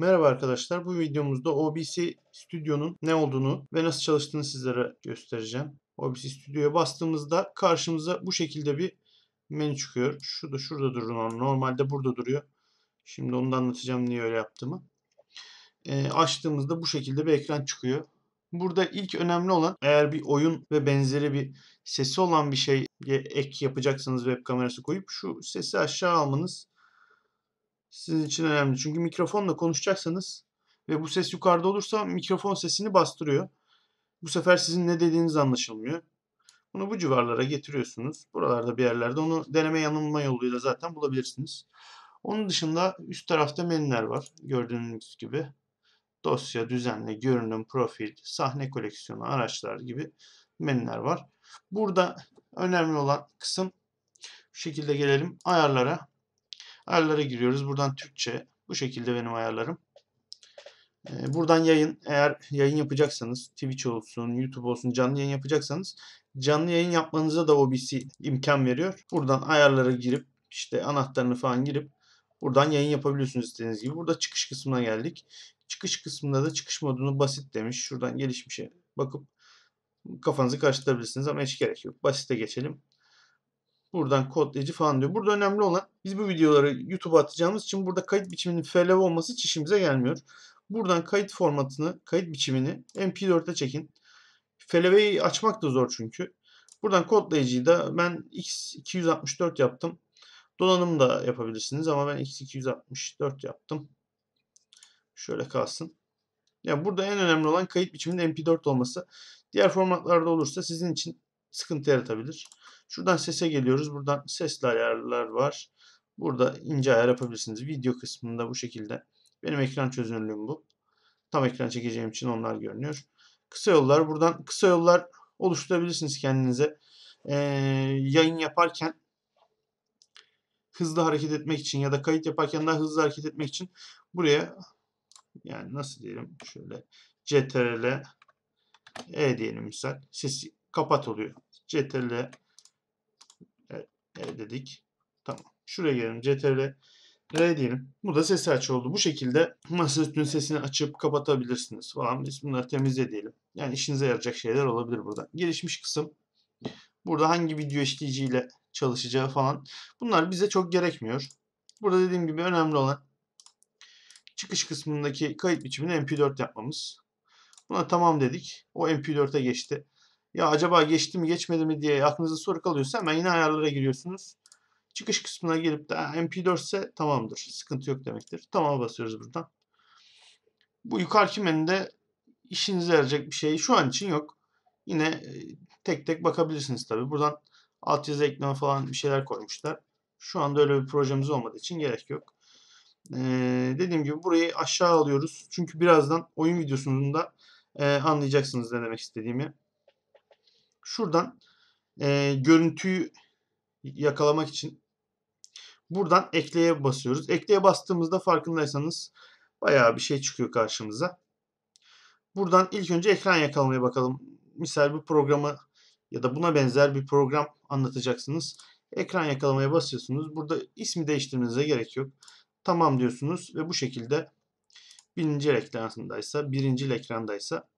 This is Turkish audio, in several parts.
Merhaba arkadaşlar. Bu videomuzda OBC Studio'nun ne olduğunu ve nasıl çalıştığını sizlere göstereceğim. OBC Studio'ya bastığımızda karşımıza bu şekilde bir menü çıkıyor. Şu da şurada duruyor. Normalde burada duruyor. Şimdi onu da anlatacağım niye öyle yaptığımı. E, açtığımızda bu şekilde bir ekran çıkıyor. Burada ilk önemli olan eğer bir oyun ve benzeri bir sesi olan bir şeye ek yapacaksanız web kamerası koyup şu sesi aşağı almanız sizin için önemli. Çünkü mikrofonla konuşacaksanız ve bu ses yukarıda olursa mikrofon sesini bastırıyor. Bu sefer sizin ne dediğiniz anlaşılmıyor. Bunu bu civarlara getiriyorsunuz. Buralarda bir yerlerde onu deneme yanılma yoluyla zaten bulabilirsiniz. Onun dışında üst tarafta menüler var. Gördüğünüz gibi dosya, düzenle, görünüm, profil, sahne koleksiyonu, araçlar gibi menüler var. Burada önemli olan kısım şu şekilde gelelim ayarlara. Ayarlara giriyoruz. Buradan Türkçe. Bu şekilde benim ayarlarım. Ee, buradan yayın. Eğer yayın yapacaksanız Twitch olsun, YouTube olsun canlı yayın yapacaksanız canlı yayın yapmanıza da OBS imkan veriyor. Buradan ayarlara girip işte anahtarını falan girip buradan yayın yapabiliyorsunuz istediğiniz gibi. Burada çıkış kısmına geldik. Çıkış kısmında da çıkış modunu basit demiş. Şuradan gelişmişe bakıp kafanızı karıştırabilirsiniz ama hiç gerek yok. Basite geçelim. Buradan kodlayıcı falan diyor. Burada önemli olan biz bu videoları YouTube'a atacağımız için burada kayıt biçiminin FLV e olması hiç işimize gelmiyor. Buradan kayıt formatını, kayıt biçimini MP4'e çekin. FLV'yi açmak da zor çünkü. Buradan kodlayıcıyı da ben X264 yaptım. Donanım da yapabilirsiniz ama ben X264 yaptım. Şöyle kalsın. Yani burada en önemli olan kayıt biçiminin MP4 olması. Diğer formatlarda olursa sizin için sıkıntı yaratabilir. Şuradan sese geliyoruz. Buradan sesli ayarlar var. Burada ince ayar yapabilirsiniz. Video kısmında bu şekilde. Benim ekran çözünürlüğüm bu. Tam ekran çekeceğim için onlar görünüyor. Kısa yollar. Buradan kısa yollar oluşturabilirsiniz kendinize. Ee, yayın yaparken hızlı hareket etmek için ya da kayıt yaparken daha hızlı hareket etmek için buraya yani nasıl diyelim şöyle CTRL E diyelim misal. Sesi kapat oluyor. CTRL e e, dedik. Tamam. Şuraya gelelim. Ctrl R diyelim. Bu da sesi aç oldu. Bu şekilde masaüstünün sesini açıp kapatabilirsiniz falan. Biz bunları temizle diyelim. Yani işinize yarayacak şeyler olabilir burada. Gelişmiş kısım. Burada hangi video işleyiciyle çalışacağı falan. Bunlar bize çok gerekmiyor. Burada dediğim gibi önemli olan çıkış kısmındaki kayıt biçimini MP4 yapmamız. Buna tamam dedik. O MP4'e geçti ya acaba geçti mi geçmedi mi diye aklınıza soru kalıyorsa hemen yine ayarlara giriyorsunuz. Çıkış kısmına gelip de MP4 ise tamamdır. Sıkıntı yok demektir. Tamam basıyoruz buradan. Bu yukarıki menüde işinize yarayacak bir şey şu an için yok. Yine e, tek tek bakabilirsiniz tabi. Buradan alt yazı ekleme falan bir şeyler koymuşlar. Şu anda öyle bir projemiz olmadığı için gerek yok. Ee, dediğim gibi burayı aşağı alıyoruz. Çünkü birazdan oyun videosunda e, anlayacaksınız ne demek istediğimi. Şuradan e, görüntüyü yakalamak için buradan ekleye basıyoruz. Ekleye bastığımızda farkındaysanız bayağı bir şey çıkıyor karşımıza. Buradan ilk önce ekran yakalamaya bakalım. Misal bir programı ya da buna benzer bir program anlatacaksınız. Ekran yakalamaya basıyorsunuz. Burada ismi değiştirmenize gerek yok. Tamam diyorsunuz ve bu şekilde birinci ekrandaysa, birinci ekrandaysa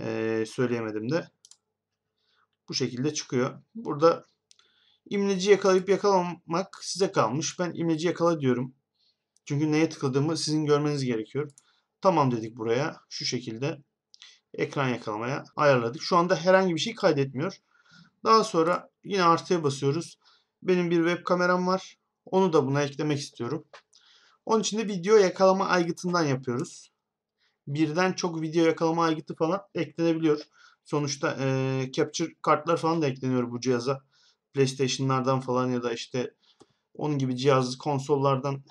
ee, söyleyemedim de bu şekilde çıkıyor. Burada imleci yakalayıp yakalamak size kalmış. Ben imleci yakala diyorum. Çünkü neye tıkladığımı sizin görmeniz gerekiyor. Tamam dedik buraya. Şu şekilde ekran yakalamaya ayarladık. Şu anda herhangi bir şey kaydetmiyor. Daha sonra yine artıya basıyoruz. Benim bir web kameram var. Onu da buna eklemek istiyorum. Onun için de video yakalama aygıtından yapıyoruz. Birden çok video yakalama aygıtı falan eklenebiliyor. Sonuçta e, capture kartlar falan da ekleniyor bu cihaza. PlayStation'lardan falan ya da işte onun gibi cihazlı konsollardan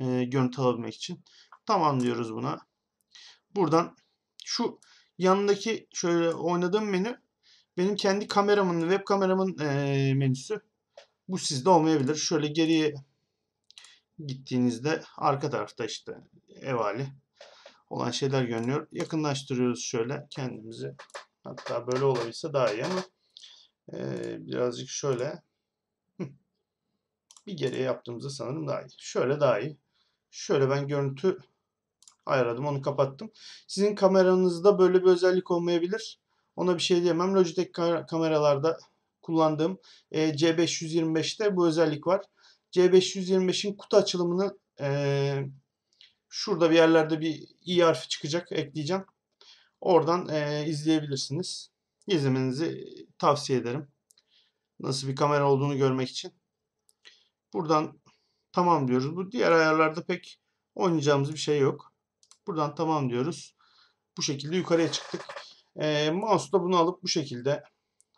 e, görüntü alabilmek için. Tamam diyoruz buna. Buradan şu yanındaki şöyle oynadığım menü benim kendi kameramın, web kameramın e, menüsü. Bu sizde olmayabilir. Şöyle geriye gittiğinizde arka tarafta işte ev hali olan şeyler görünüyor. Yakınlaştırıyoruz şöyle kendimizi. Hatta böyle olabilse daha iyi ama e, birazcık şöyle bir geriye yaptığımızda sanırım daha iyi. Şöyle daha iyi. Şöyle ben görüntü ayarladım. Onu kapattım. Sizin kameranızda böyle bir özellik olmayabilir. Ona bir şey diyemem. Logitech kameralarda kullandığım e, C525'te bu özellik var. C525'in kutu açılımını e, şurada bir yerlerde bir i harfi çıkacak. Ekleyeceğim. Oradan e, izleyebilirsiniz. İzlemenizi tavsiye ederim. Nasıl bir kamera olduğunu görmek için. Buradan tamam diyoruz. Bu diğer ayarlarda pek oynayacağımız bir şey yok. Buradan tamam diyoruz. Bu şekilde yukarıya çıktık. E, mouse da bunu alıp bu şekilde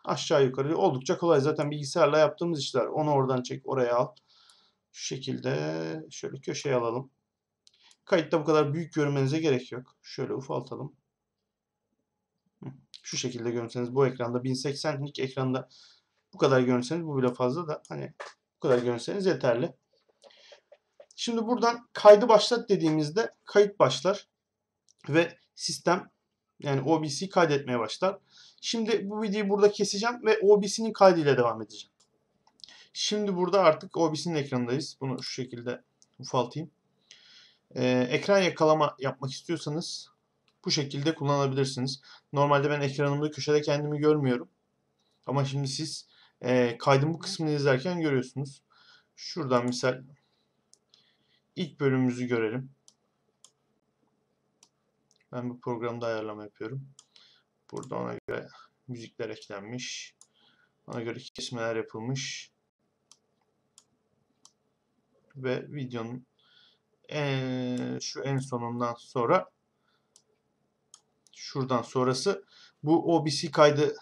aşağı yukarı oldukça kolay. Zaten bilgisayarla yaptığımız işler. Onu oradan çek, oraya al. Şu şekilde şöyle köşeye alalım. Kayıtta bu kadar büyük görmenize gerek yok. Şöyle ufaltalım. Şu şekilde görseniz bu ekranda 1080'lik ekranda bu kadar görseniz bu bile fazla da hani bu kadar görseniz yeterli. Şimdi buradan kaydı başlat dediğimizde kayıt başlar ve sistem yani OBC kaydetmeye başlar. Şimdi bu videoyu burada keseceğim ve OBC'nin kaydıyla devam edeceğim. Şimdi burada artık OBC'nin ekranındayız. Bunu şu şekilde ufaltayım. Ee, ekran yakalama yapmak istiyorsanız bu şekilde kullanabilirsiniz. Normalde ben ekranımda köşede kendimi görmüyorum. Ama şimdi siz e, kaydın bu kısmını izlerken görüyorsunuz. Şuradan misal ilk bölümümüzü görelim. Ben bu programda ayarlama yapıyorum. Burada ona göre müzikler eklenmiş. Ona göre kesmeler yapılmış. Ve videonun en, şu en sonundan sonra şuradan sonrası bu OBC kaydı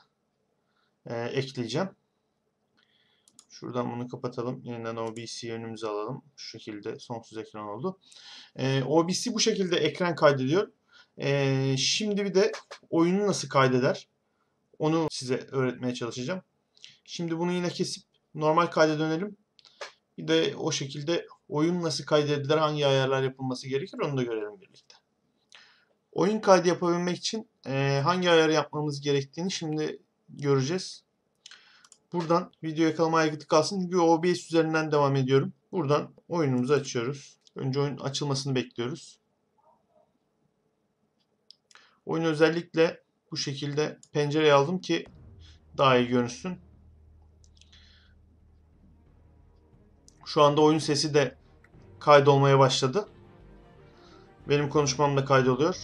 e, ekleyeceğim. Şuradan bunu kapatalım. Yeniden OBC'yi önümüze alalım. Şu şekilde sonsuz ekran oldu. E, OBC bu şekilde ekran kaydediyor. E, şimdi bir de oyunu nasıl kaydeder onu size öğretmeye çalışacağım. Şimdi bunu yine kesip normal kayda dönelim. Bir de o şekilde oyun nasıl kaydedilir, hangi ayarlar yapılması gerekir onu da görelim birlikte. Oyun kaydı yapabilmek için e, hangi ayarı yapmamız gerektiğini şimdi göreceğiz. Buradan video yakalama aygıtı kalsın çünkü OBS üzerinden devam ediyorum. Buradan oyunumuzu açıyoruz. Önce oyun açılmasını bekliyoruz. Oyun özellikle bu şekilde pencereye aldım ki daha iyi görünsün. Şu anda oyun sesi de kaydolmaya başladı. Benim konuşmam da kaydoluyor.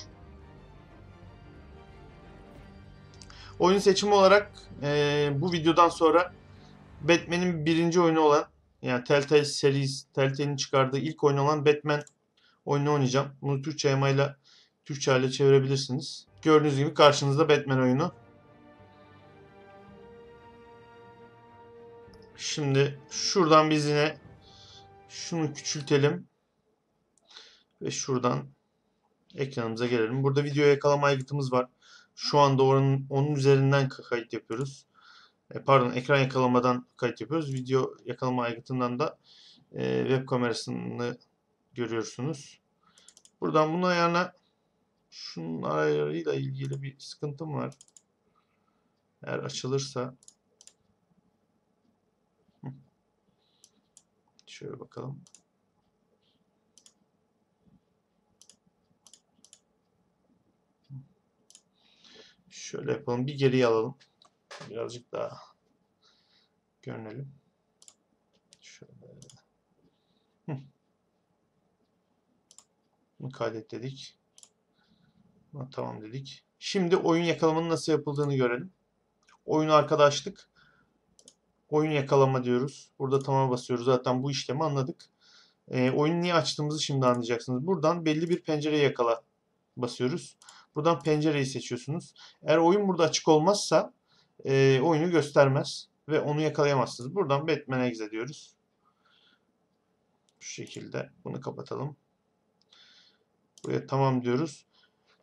Oyun seçimi olarak e, bu videodan sonra Batman'in birinci oyunu olan yani Telltale serisi Telltale'in çıkardığı ilk oyun olan Batman oyunu oynayacağım. Bunu Türkçe ile Türkçe hale çevirebilirsiniz. Gördüğünüz gibi karşınızda Batman oyunu. Şimdi şuradan biz yine şunu küçültelim. Ve şuradan ekranımıza gelelim. Burada video yakalama aygıtımız var. Şu anda oranın, onun üzerinden kayıt yapıyoruz. E, pardon ekran yakalamadan kayıt yapıyoruz. Video yakalama aygıtından da e, web kamerasını görüyorsunuz. Buradan bunun ayarına şunun ayarıyla ilgili bir sıkıntım var. Eğer açılırsa şöyle bakalım. Şöyle yapalım. Bir geriye alalım. Birazcık daha görünelim. Şöyle. Bunu kaydet dedik. Ha, tamam dedik. Şimdi oyun yakalamanın nasıl yapıldığını görelim. Oyun arkadaşlık. Oyun yakalama diyoruz. Burada tamam basıyoruz. Zaten bu işlemi anladık. E, ee, oyunu niye açtığımızı şimdi anlayacaksınız. Buradan belli bir pencereye yakala basıyoruz. Buradan pencereyi seçiyorsunuz. Eğer oyun burada açık olmazsa e, oyunu göstermez ve onu yakalayamazsınız. Buradan Batman Exe diyoruz. Şu şekilde bunu kapatalım. Buraya tamam diyoruz.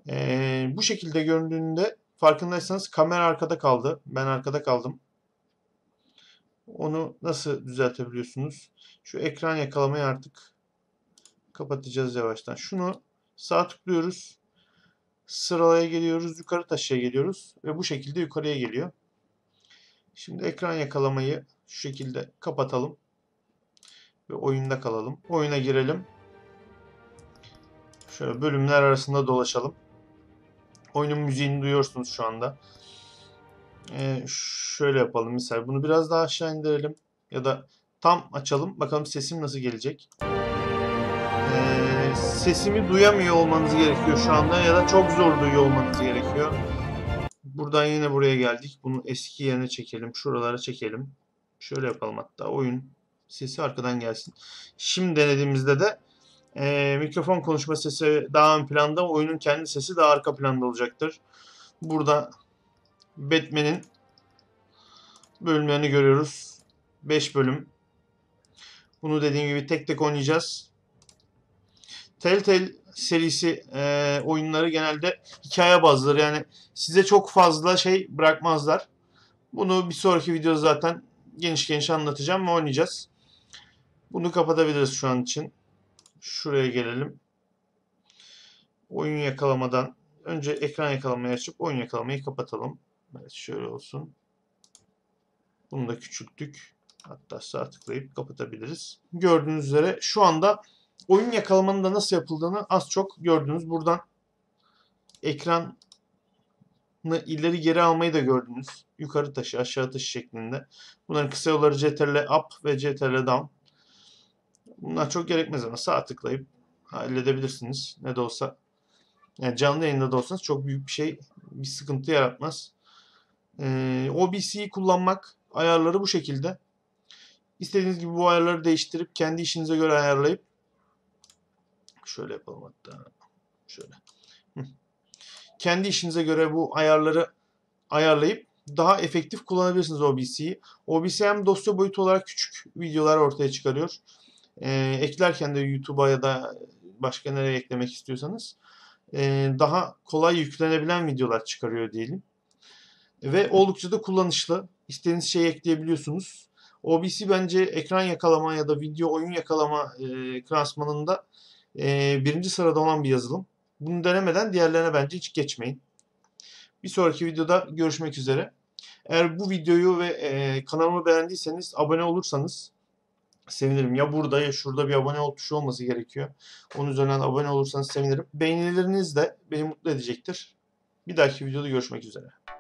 E, bu şekilde göründüğünde farkındaysanız kamera arkada kaldı. Ben arkada kaldım. Onu nasıl düzeltebiliyorsunuz? Şu ekran yakalamayı artık kapatacağız yavaştan. Şunu sağ tıklıyoruz. Sıralaya geliyoruz. Yukarı taşıya geliyoruz. Ve bu şekilde yukarıya geliyor. Şimdi ekran yakalamayı şu şekilde kapatalım. Ve oyunda kalalım. Oyuna girelim. Şöyle bölümler arasında dolaşalım. Oyunun müziğini duyuyorsunuz şu anda. Ee, şöyle yapalım mesela. Bunu biraz daha aşağı indirelim. Ya da tam açalım. Bakalım sesim nasıl gelecek. Müzik sesimi duyamıyor olmanız gerekiyor şu anda ya da çok zor duyuyor olmanız gerekiyor. Buradan yine buraya geldik. Bunu eski yerine çekelim. Şuralara çekelim. Şöyle yapalım hatta. Oyun sesi arkadan gelsin. Şimdi denediğimizde de e, mikrofon konuşma sesi daha ön planda. Oyunun kendi sesi daha arka planda olacaktır. Burada Batman'in bölümlerini görüyoruz. 5 bölüm. Bunu dediğim gibi tek tek oynayacağız. Telltale serisi e, oyunları genelde hikaye bazlıdır. Yani size çok fazla şey bırakmazlar. Bunu bir sonraki videoda zaten geniş geniş anlatacağım ve oynayacağız. Bunu kapatabiliriz şu an için. Şuraya gelelim. Oyun yakalamadan önce ekran yakalamayı açıp oyun yakalamayı kapatalım. Evet şöyle olsun. Bunu da küçülttük. Hatta sağ tıklayıp kapatabiliriz. Gördüğünüz üzere şu anda oyun yakalamanın da nasıl yapıldığını az çok gördünüz. Buradan ekranı ileri geri almayı da gördünüz. Yukarı taşı aşağı taşı şeklinde. Bunların kısa yolları CTRL up ve CTRL down. Bunlar çok gerekmez ama sağ tıklayıp halledebilirsiniz. Ne de olsa yani canlı yayında da olsanız çok büyük bir şey bir sıkıntı yaratmaz. Ee, OBC'yi kullanmak ayarları bu şekilde. İstediğiniz gibi bu ayarları değiştirip kendi işinize göre ayarlayıp şöyle yapalım hatta. Şöyle. Kendi işinize göre bu ayarları ayarlayıp daha efektif kullanabilirsiniz OBC'yi. OBC hem dosya boyutu olarak küçük videolar ortaya çıkarıyor. Ee, eklerken de YouTube'a ya da başka nereye eklemek istiyorsanız e, daha kolay yüklenebilen videolar çıkarıyor diyelim. Ve oldukça da kullanışlı. İstediğiniz şeyi ekleyebiliyorsunuz. OBC bence ekran yakalama ya da video oyun yakalama e, klasmanında e, birinci sırada olan bir yazılım. Bunu denemeden diğerlerine bence hiç geçmeyin. Bir sonraki videoda görüşmek üzere. Eğer bu videoyu ve e, kanalımı beğendiyseniz abone olursanız sevinirim. Ya burada ya şurada bir abone ol tuşu olması gerekiyor. Onun üzerinden abone olursanız sevinirim. Beğenileriniz de beni mutlu edecektir. Bir dahaki videoda görüşmek üzere.